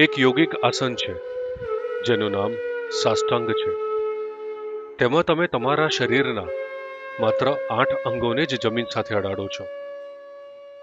એક યોગિક આસન છે જેનું નામ સાષ્ટાંગ છે તેમાં તમે તમારા શરીરના માત્ર આઠ અંગોને જ જમીન સાથે અડાડો છો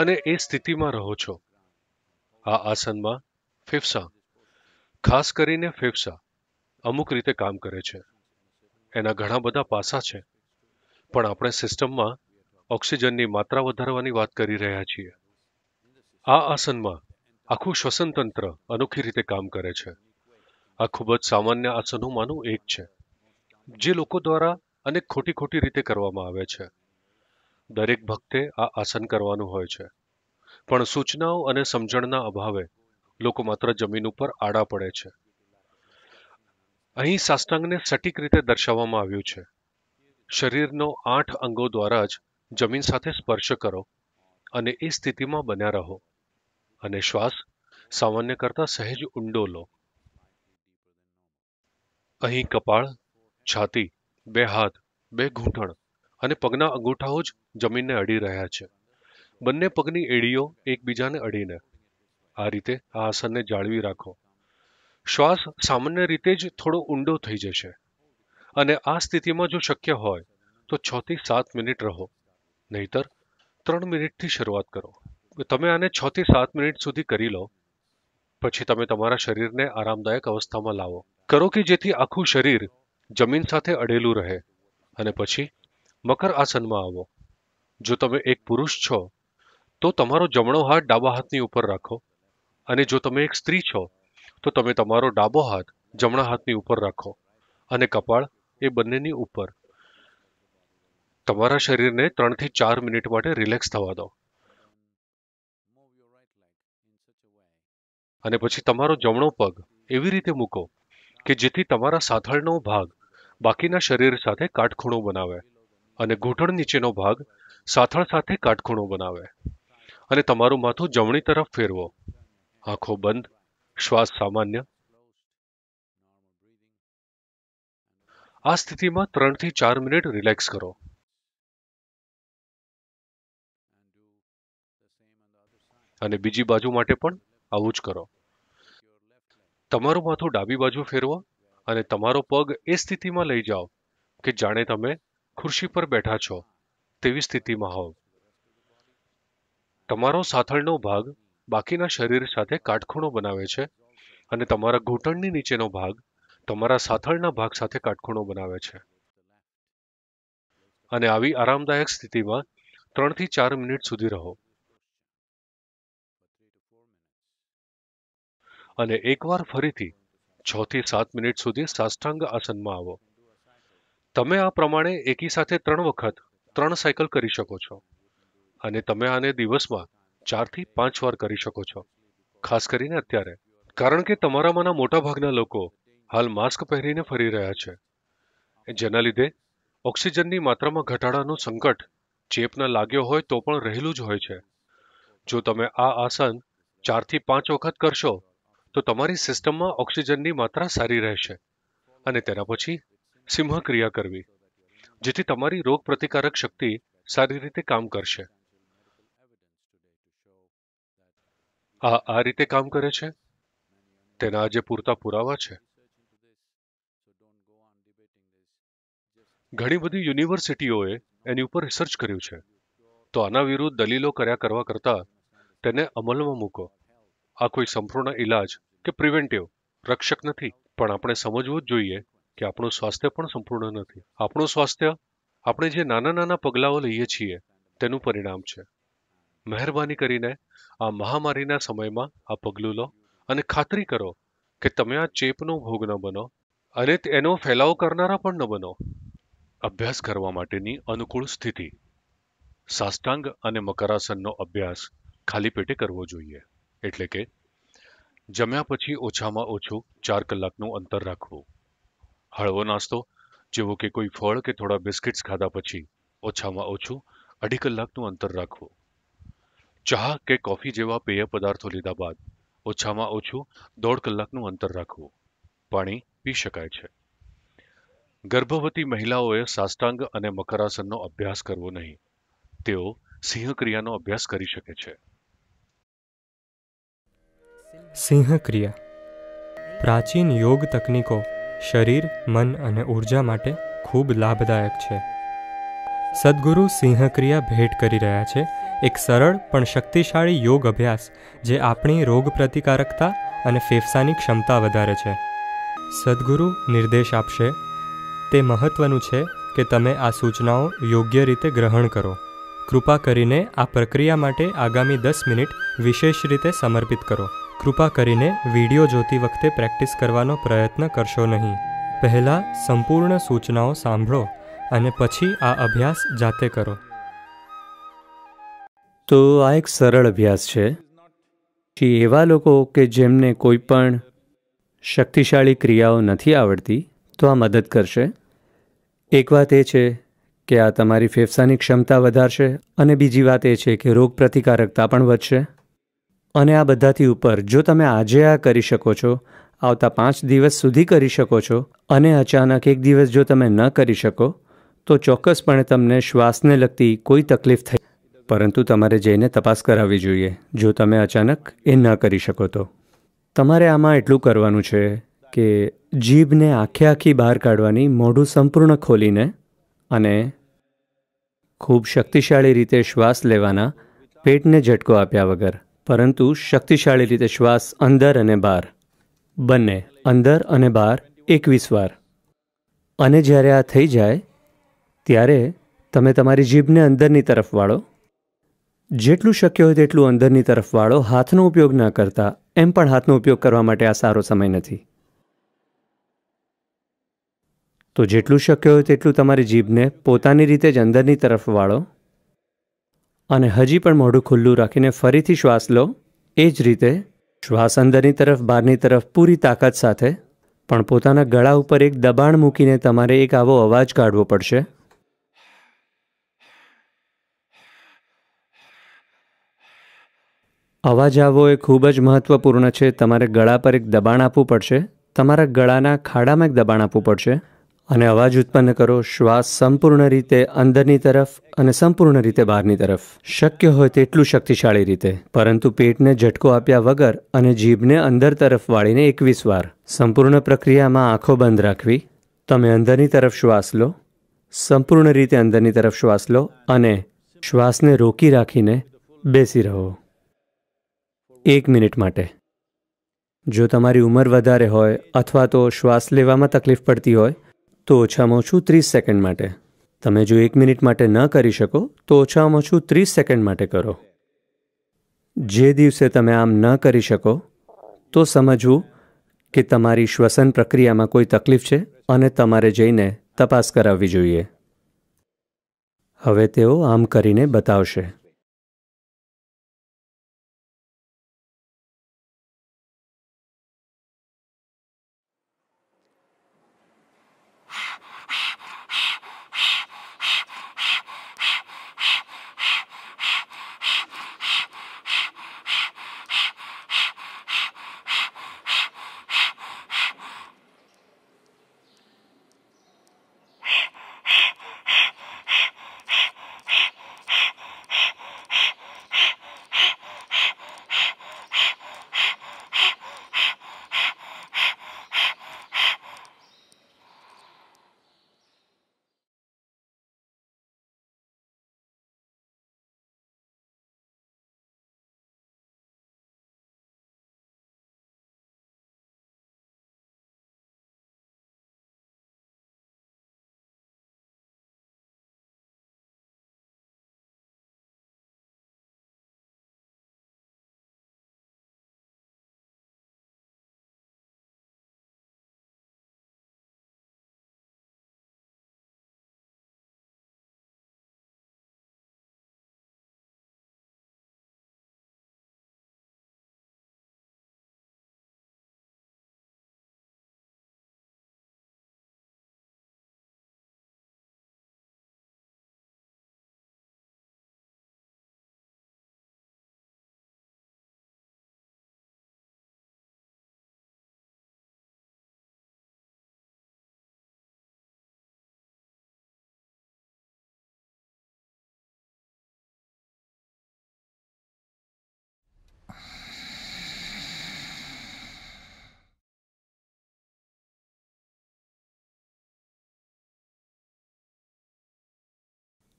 અને એ સ્થિતિમાં રહો છો આ આસનમાં ફેફસા ખાસ કરીને ફેફસા અમુક રીતે કામ કરે છે એના ઘણા બધા પાસા છે પણ આપણે સિસ્ટમમાં ઓક્સિજનની માત્રા વધારવાની વાત કરી રહ્યા છીએ આ આસનમાં આખું શ્વસન તંત્ર અનોખી રીતે કામ કરે છે આ ખૂબ જ સામાન્ય આસનોમાંનું એક છે જે લોકો દ્વારા અનેક ખોટી ખોટી રીતે કરવામાં આવે છે દરેક ભક્તે આ આસન કરવાનું હોય છે પણ સૂચનાઓ અને સમજણના અભાવે લોકો માત્ર જમીન ઉપર આડા પડે છે અહીં સાષ્ટાંગને સટીક રીતે દર્શાવવામાં આવ્યું છે શરીરનો આઠ અંગો દ્વારા જ જમીન સાથે સ્પર્શ કરો અને એ સ્થિતિમાં બન્યા રહો અને શ્વાસ સામાન્ય કરતાં સહેજ ઊંડો લો અહીં કપાળ છાતી બે હાથ બે ઘૂંટણ અને પગના અંગૂઠાઓ જ જમીનને અડી રહ્યા છે બંને પગની એડીઓ એકબીજાને અડીને આ રીતે આ આસનને જાળવી રાખો શ્વાસ સામાન્ય રીતે જ થોડો ઊંડો થઈ જશે અને આ સ્થિતિમાં જો શક્ય હોય તો છ થી સાત મિનિટ રહો નહીતર ત્રણ મિનિટથી શરૂઆત કરો તમે આને છ થી સાત મિનિટ સુધી કરી લો પછી તમે તમારા શરીરને આરામદાયક અવસ્થામાં લાવો કરો કે જેથી આખું શરીર જમીન સાથે અડેલું રહે અને પછી મકર આસનમાં આવો જો તમે એક પુરુષ છો તો તમારો જમણો હાથ ડાબા હાથની ઉપર રાખો અને જો તમે એક સ્ત્રી છો તો તમે તમારો ડાબો હાથ જમણા હાથની ઉપર રાખો અને કપાળ એ બંનેની ઉપર તમારા શરીરને ત્રણથી ચાર મિનિટ માટે રિલેક્સ થવા દો અને પછી તમારો જમણો પગ એવી રીતે મૂકો કે જેથી તમારા સાથળનો ભાગ બાકીના શરીર સાથે કાટખૂણો બનાવે અને ઘૂંટણ નીચેનો ભાગ સાથળ સાથે કાટખૂણો બનાવે અને તમારું માથું જમણી તરફ ફેરવો આંખો બંધ શ્વાસ સામાન્ય આ સ્થિતિમાં ત્રણથી ચાર મિનિટ રિલેક્સ કરો અને બીજી બાજુ માટે પણ આવું જ કરો તમારું માથું ડાબી બાજુ ફેરવો અને તમારો પગ એ સ્થિતિમાં લઈ જાઓ કે જાણે તમે ખુરશી પર બેઠા છો તેવી સ્થિતિમાં હોવ તમારો સાથળનો ભાગ બાકીના શરીર સાથે કાટખૂણો બનાવે છે અને તમારા ઘૂંટણની નીચેનો ભાગ તમારા સાથળના ભાગ સાથે કાટખૂણો બનાવે છે અને આવી આરામદાયક સ્થિતિમાં ત્રણથી ચાર મિનિટ સુધી રહો અને એકવાર ફરીથી છથી સાત મિનિટ સુધી સાષ્ટાંગ આસનમાં આવો તમે આ પ્રમાણે એકી સાથે ત્રણ વખત ત્રણ સાયકલ કરી શકો છો અને તમે આને દિવસમાં ચારથી પાંચ વાર કરી શકો છો ખાસ કરીને અત્યારે કારણ કે તમારામાંના મોટાભાગના લોકો હાલ માસ્ક પહેરીને ફરી રહ્યા છે જેના લીધે ઓક્સિજનની માત્રામાં ઘટાડાનું સંકટ ચેપના લાગ્યો હોય તો પણ રહેલું જ હોય છે જો તમે આ આસન ચારથી પાંચ વખત કરશો તો તમારી સિસ્ટમમાં ઓક્સિજનની માત્રા સારી રહેશે અને તેના પછી સિંહક્રિયા કરવી જેથી તમારી રોગ પ્રતિકારક શક્તિ સારી રીતે કામ કરશે આ આ રીતે કામ કરે છે તેના આજે પૂરતા પુરાવા છે ઘણી બધી યુનિવર્સિટીઓએ એની ઉપર રિસર્ચ કર્યું છે તો આના વિરુદ્ધ દલીલો કર્યા કરવા કરતાં તેને અમલમાં મૂકો આ કોઈ સંપૂર્ણ ઇલાજ કે પ્રિવેન્ટિવ રક્ષક નથી પણ આપણે સમજવું જ જોઈએ કે આપણું સ્વાસ્થ્ય પણ સંપૂર્ણ નથી આપણું સ્વાસ્થ્ય આપણે જે નાના નાના પગલાઓ લઈએ છીએ તેનું પરિણામ છે મહેરબાની કરીને આ મહામારીના સમયમાં આ પગલું લો અને ખાતરી કરો કે તમે આ ચેપનો ભોગ ન બનો અને એનો ફેલાવો કરનારા પણ ન બનો અભ્યાસ કરવા માટેની અનુકૂળ સ્થિતિ સાષ્ટાંગ અને મકરાસનનો અભ્યાસ ખાલી પેટે કરવો જોઈએ એટલે કે જમ્યા પછી ઓછામાં ઓછું ચાર કલાકનું અંતર રાખવું હળવો નાસ્તો જેવો કે કોઈ ફળ કે થોડા બિસ્કિટ્સ ખાધા પછી ઓછામાં ઓછું અઢી કલાકનું અંતર રાખવું ચા કે કોફી જેવા પેય પદાર્થો લીધા બાદ ઓછામાં ઓછું દોઢ કલાકનું અંતર રાખવું પાણી પી શકાય છે ગર્ભવતી મહિલાઓએ સાષ્ટાંગ અને મકરાસનનો અભ્યાસ કરવો નહીં તેઓ સિંહક્રિયાનો અભ્યાસ કરી શકે છે સિંહક્રિયા પ્રાચીન યોગ તકનીકો શરીર મન અને ઉર્જા માટે ખૂબ લાભદાયક છે સદગુરુ સિંહક્રિયા ભેટ કરી રહ્યા છે એક સરળ પણ શક્તિશાળી યોગ અભ્યાસ જે આપણી રોગ પ્રતિકારકતા અને ફેફસાની ક્ષમતા વધારે છે સદગુરુ નિર્દેશ આપશે તે મહત્વનું છે કે તમે આ સૂચનાઓ યોગ્ય રીતે ગ્રહણ કરો કૃપા કરીને આ પ્રક્રિયા માટે આગામી દસ મિનિટ વિશેષ રીતે સમર્પિત કરો કૃપા કરીને વિડીયો જોતી વખતે પ્રેક્ટિસ કરવાનો પ્રયત્ન કરશો નહીં પહેલાં સંપૂર્ણ સૂચનાઓ સાંભળો અને પછી આ અભ્યાસ જાતે કરો તો આ એક સરળ અભ્યાસ છે કે એવા લોકો કે જેમને કોઈ પણ શક્તિશાળી ક્રિયાઓ નથી આવડતી તો આ મદદ કરશે એક વાત એ છે કે આ તમારી ફેફસાની ક્ષમતા વધારશે અને બીજી વાત એ છે કે રોગ પ્રતિકારકતા પણ વધશે અને આ બધાથી ઉપર જો તમે આજે આ કરી શકો છો આવતા પાંચ દિવસ સુધી કરી શકો છો અને અચાનક એક દિવસ જો તમે ન કરી શકો તો ચોક્કસપણે તમને શ્વાસને લગતી કોઈ તકલીફ થઈ પરંતુ તમારે જઈને તપાસ કરાવવી જોઈએ જો તમે અચાનક એ ન કરી શકો તો તમારે આમાં એટલું કરવાનું છે કે જીભને આખે આખી બહાર કાઢવાની મોઢું સંપૂર્ણ ખોલીને અને ખૂબ શક્તિશાળી રીતે શ્વાસ લેવાના પેટને ઝટકો આપ્યા વગર પરંતુ શક્તિશાળી રીતે શ્વાસ અંદર અને બહાર બંને અંદર અને બહાર એકવીસ વાર અને જ્યારે આ થઈ જાય ત્યારે તમે તમારી જીભને અંદરની તરફ વાળો જેટલું શક્ય હોય તેટલું અંદરની તરફ વાળો હાથનો ઉપયોગ ન કરતા એમ પણ હાથનો ઉપયોગ કરવા માટે આ સારો સમય નથી તો જેટલું શક્ય હોય તેટલું તમારી જીભને પોતાની રીતે જ અંદરની તરફ વાળો અને હજી પણ મોઢું ખુલ્લું રાખીને ફરીથી શ્વાસ લો એ જ રીતે શ્વાસ અંદરની તરફ બહારની તરફ પૂરી તાકાત સાથે પણ પોતાના ગળા ઉપર એક દબાણ મૂકીને તમારે એક આવો અવાજ કાઢવો પડશે અવાજ આવવો એ ખૂબ જ મહત્ત્વપૂર્ણ છે તમારે ગળા પર એક દબાણ આપવું પડશે તમારા ગળાના ખાડામાં એક દબાણ આપવું પડશે અને અવાજ ઉત્પન્ન કરો શ્વાસ સંપૂર્ણ રીતે અંદરની તરફ અને સંપૂર્ણ રીતે બહારની તરફ શક્ય હોય તેટલું શક્તિશાળી રીતે પરંતુ પેટને ઝટકો આપ્યા વગર અને જીભને અંદર તરફ વાળીને એકવીસ વાર સંપૂર્ણ પ્રક્રિયામાં આંખો બંધ રાખવી તમે અંદરની તરફ શ્વાસ લો સંપૂર્ણ રીતે અંદરની તરફ શ્વાસ લો અને શ્વાસને રોકી રાખીને બેસી રહો એક મિનિટ માટે જો તમારી ઉંમર વધારે હોય અથવા તો શ્વાસ લેવામાં તકલીફ પડતી હોય તો ઓછામાં ઓછું ત્રીસ સેકન્ડ માટે તમે જો એક મિનિટ માટે ન કરી શકો તો ઓછામાં ઓછું ત્રીસ સેકન્ડ માટે કરો જે દિવસે તમે આમ ન કરી શકો તો સમજવું કે તમારી શ્વસન પ્રક્રિયામાં કોઈ તકલીફ છે અને તમારે જઈને તપાસ કરાવવી જોઈએ હવે તેઓ આમ કરીને બતાવશે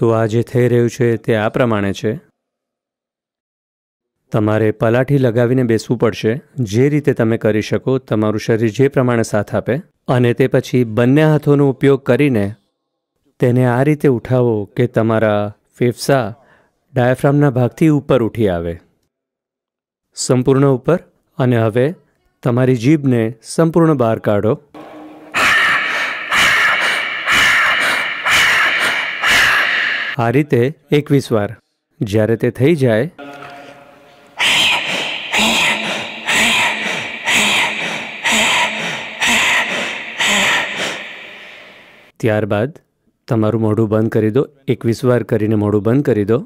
તો આ જે થઈ રહ્યું છે તે આ પ્રમાણે છે તમારે પલાઠી લગાવીને બેસવું પડશે જે રીતે તમે કરી શકો તમારું શરીર જે પ્રમાણે સાથ આપે અને તે પછી બંને હાથોનો ઉપયોગ કરીને તેને આ રીતે ઉઠાવો કે તમારા ફેફસા ડાયફ્રામના ભાગથી ઉપર ઉઠી આવે સંપૂર્ણ ઉપર અને હવે તમારી જીભને સંપૂર્ણ બહાર કાઢો આ રીતે એકવીસ વાર જ્યારે તે થઈ જાય ત્યારબાદ તમારું મોઢું બંધ કરી દો એકવીસ વાર કરીને મોઢું બંધ કરી દો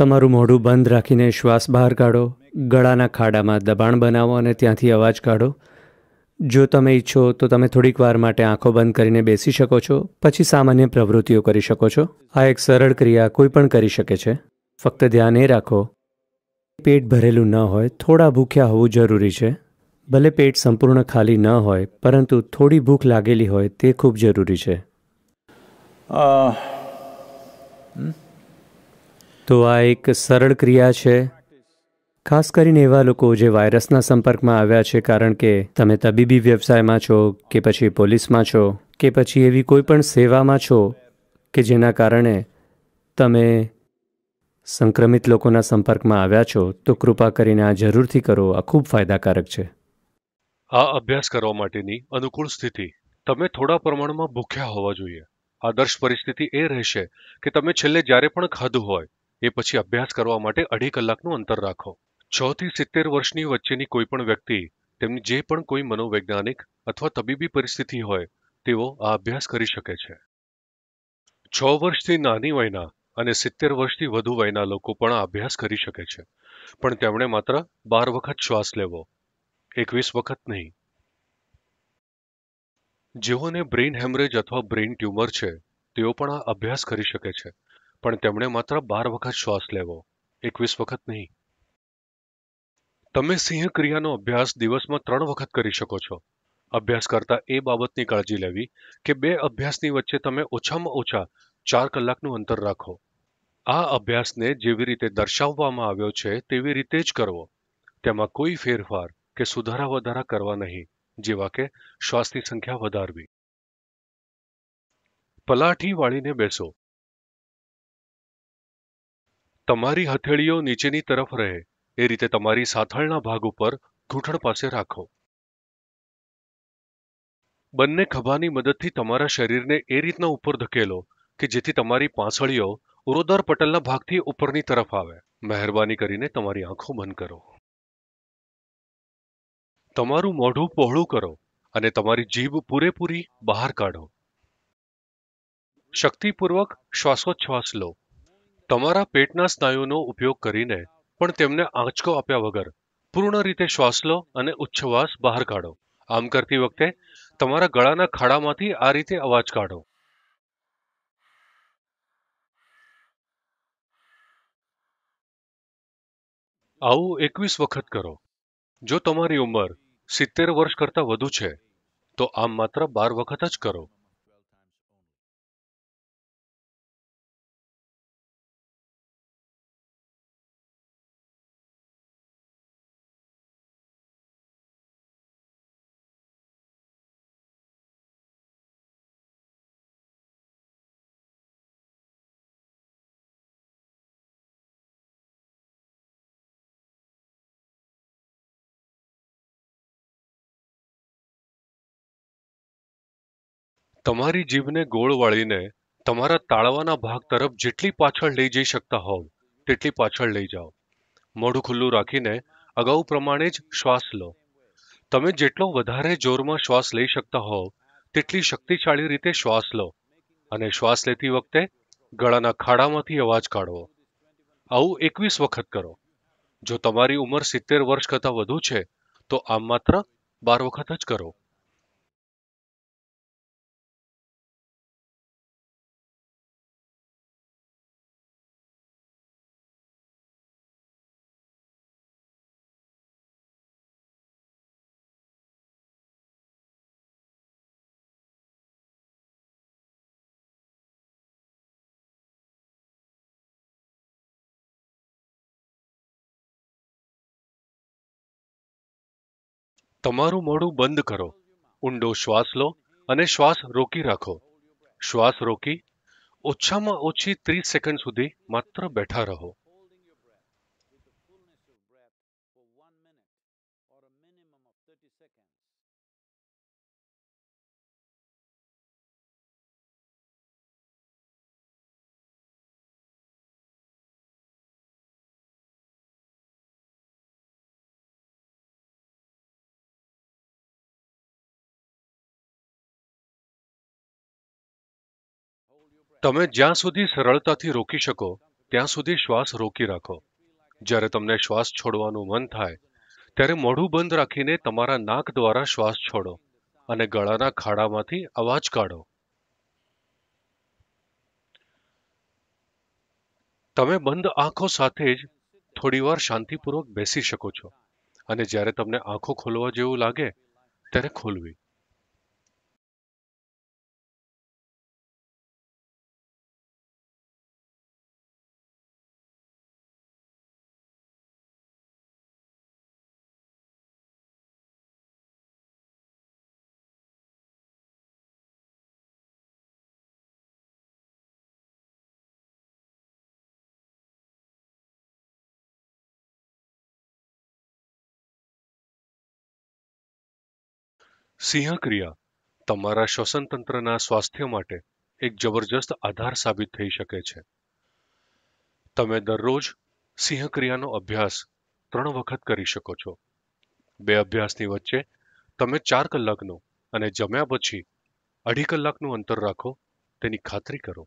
તમારું મોઢું બંધ રાખીને શ્વાસ બહાર કાઢો ગળાના ખાડામાં દબાણ બનાવો અને ત્યાંથી અવાજ કાઢો જો તમે ઈચ્છો તો તમે થોડીક વાર માટે આંખો બંધ કરીને બેસી શકો છો પછી સામાન્ય પ્રવૃત્તિઓ કરી શકો છો આ એક સરળ ક્રિયા કોઈ પણ કરી શકે છે ફક્ત ધ્યાન એ રાખો પેટ ભરેલું ન હોય થોડા ભૂખ્યા હોવું જરૂરી છે ભલે પેટ સંપૂર્ણ ખાલી ન હોય પરંતુ થોડી ભૂખ લાગેલી હોય તે ખૂબ જરૂરી છે તો આ એક સરળ ક્રિયા છે ખાસ કરીને એવા લોકો જે વાયરસના સંપર્કમાં આવ્યા છે કારણ કે તમે તબીબી વ્યવસાયમાં છો કે પછી પોલીસમાં છો કે પછી એવી કોઈ પણ સેવામાં છો કે જેના કારણે તમે સંક્રમિત લોકોના સંપર્કમાં આવ્યા છો તો કૃપા કરીને આ જરૂરથી કરો આ ખૂબ ફાયદાકારક છે આ અભ્યાસ કરવા માટેની અનુકૂળ સ્થિતિ તમે થોડા પ્રમાણમાં ભૂખ્યા હોવા જોઈએ આદર્શ પરિસ્થિતિ એ રહેશે કે તમે છેલ્લે જ્યારે પણ ખાધું હોય એ પછી અભ્યાસ કરવા માટે અઢી કલાકનું અંતર રાખો છ થી સિત્તેર વર્ષની વચ્ચેની કોઈપણ વ્યક્તિ તેમની જે પણ કોઈ મનોવૈજ્ઞાનિક અથવા તબીબી પરિસ્થિતિ હોય તેઓ આ અભ્યાસ કરી શકે છે છ વર્ષથી નાની વયના અને સિત્તેર વર્ષથી વધુ વયના લોકો પણ આ અભ્યાસ કરી શકે છે પણ તેમણે માત્ર બાર વખત શ્વાસ લેવો એકવીસ વખત નહીં જેઓને બ્રેઇન હેમરેજ અથવા બ્રેઇન ટ્યુમર છે તેઓ પણ આ અભ્યાસ કરી શકે છે પણ તેમણે માત્ર બાર વખત શ્વાસ લેવો એકવીસ વખત નહીં તમે સિંહ ક્રિયાનો અભ્યાસ દિવસમાં ત્રણ વખત કરી શકો છો અભ્યાસ કરતા એ બાબતની કાળજી લેવી કે બે અભ્યાસની વચ્ચે તમે ઓછામાં ઓછા ચાર કલાકનું અંતર રાખો આ અભ્યાસને જેવી રીતે દર્શાવવામાં આવ્યો છે તેવી રીતે જ કરવો તેમાં કોઈ ફેરફાર કે સુધારા વધારા કરવા નહીં જેવા કે શ્વાસની સંખ્યા વધારવી પલાઠી વાળીને બેસો તમારી હથેળીઓ નીચેની તરફ રહે એ રીતે તમારી સાથળના ભાગ ઉપર ઘૂંટણ પાસે રાખો બંને ખભાની મદદથી તમારા શરીરને એ રીતના ઉપર ધકેલો કે જેથી તમારી પાંસળીઓ ઉરોદર પટલના ભાગથી ઉપરની તરફ આવે મહેરબાની કરીને તમારી આંખો બંધ કરો તમારું મોઢું પહોળું કરો અને તમારી જીભ પૂરેપૂરી બહાર કાઢો શક્તિપૂર્વક શ્વાસોચ્છ્વાસ લો તમારા પેટના સ્નાયુનો ઉપયોગ કરીને પણ તેમને આંચકો આપ્યા વગર પૂર્ણ રીતે શ્વાસ લો અને ઉચ્છવાસ બહાર કાઢો આમ કરતી વખતે તમારા ગળાના ખાડામાંથી આ રીતે અવાજ કાઢો આવું એકવીસ વખત કરો જો તમારી ઉંમર સિત્તેર વર્ષ કરતાં વધુ છે તો આમ માત્ર બાર વખત જ કરો તમારી જીભને ગોળ વાળીને તમારા તાળવાના ભાગ તરફ જેટલી પાછળ લઈ જઈ શકતા હોવ તેટલી પાછળ લઈ જાઓ મોઢું ખુલ્લું રાખીને અગાઉ પ્રમાણે જ શ્વાસ લો તમે જેટલો વધારે જોરમાં શ્વાસ લઈ શકતા હોવ તેટલી શક્તિશાળી રીતે શ્વાસ લો અને શ્વાસ લેતી વખતે ગળાના ખાડામાંથી અવાજ કાઢવો આવું એકવીસ વખત કરો જો તમારી ઉંમર સિત્તેર વર્ષ કરતાં વધુ છે તો આમ માત્ર બાર વખત જ કરો તમારું મોઢું બંધ કરો ઊંડો શ્વાસ લો અને શ્વાસ રોકી રાખો શ્વાસ રોકી ઓછામાં ઓછી ત્રીસ સેકન્ડ સુધી માત્ર બેઠા રહો તમે જ્યાં સુધી સરળતાથી રોકી શકો ત્યાં સુધી શ્વાસ રોકી રાખો જ્યારે તમને શ્વાસ છોડવાનું મન થાય ત્યારે મોઢું બંધ રાખીને તમારા નાક દ્વારા શ્વાસ છોડો અને ગળાના ખાડામાંથી અવાજ કાઢો તમે બંધ આંખો સાથે જ થોડીવાર શાંતિપૂર્વક બેસી શકો છો અને જ્યારે તમને આંખો ખોલવા જેવું લાગે ત્યારે ખોલવી સિંહક્રિયા તમારા શ્વસનતંત્રના સ્વાસ્થ્ય માટે એક જબરજસ્ત આધાર સાબિત થઈ શકે છે તમે દરરોજ સિંહક્રિયાનો અભ્યાસ ત્રણ વખત કરી શકો છો બે અભ્યાસની વચ્ચે તમે ચાર કલાકનો અને જમ્યા પછી અઢી કલાકનું અંતર રાખો તેની ખાતરી કરો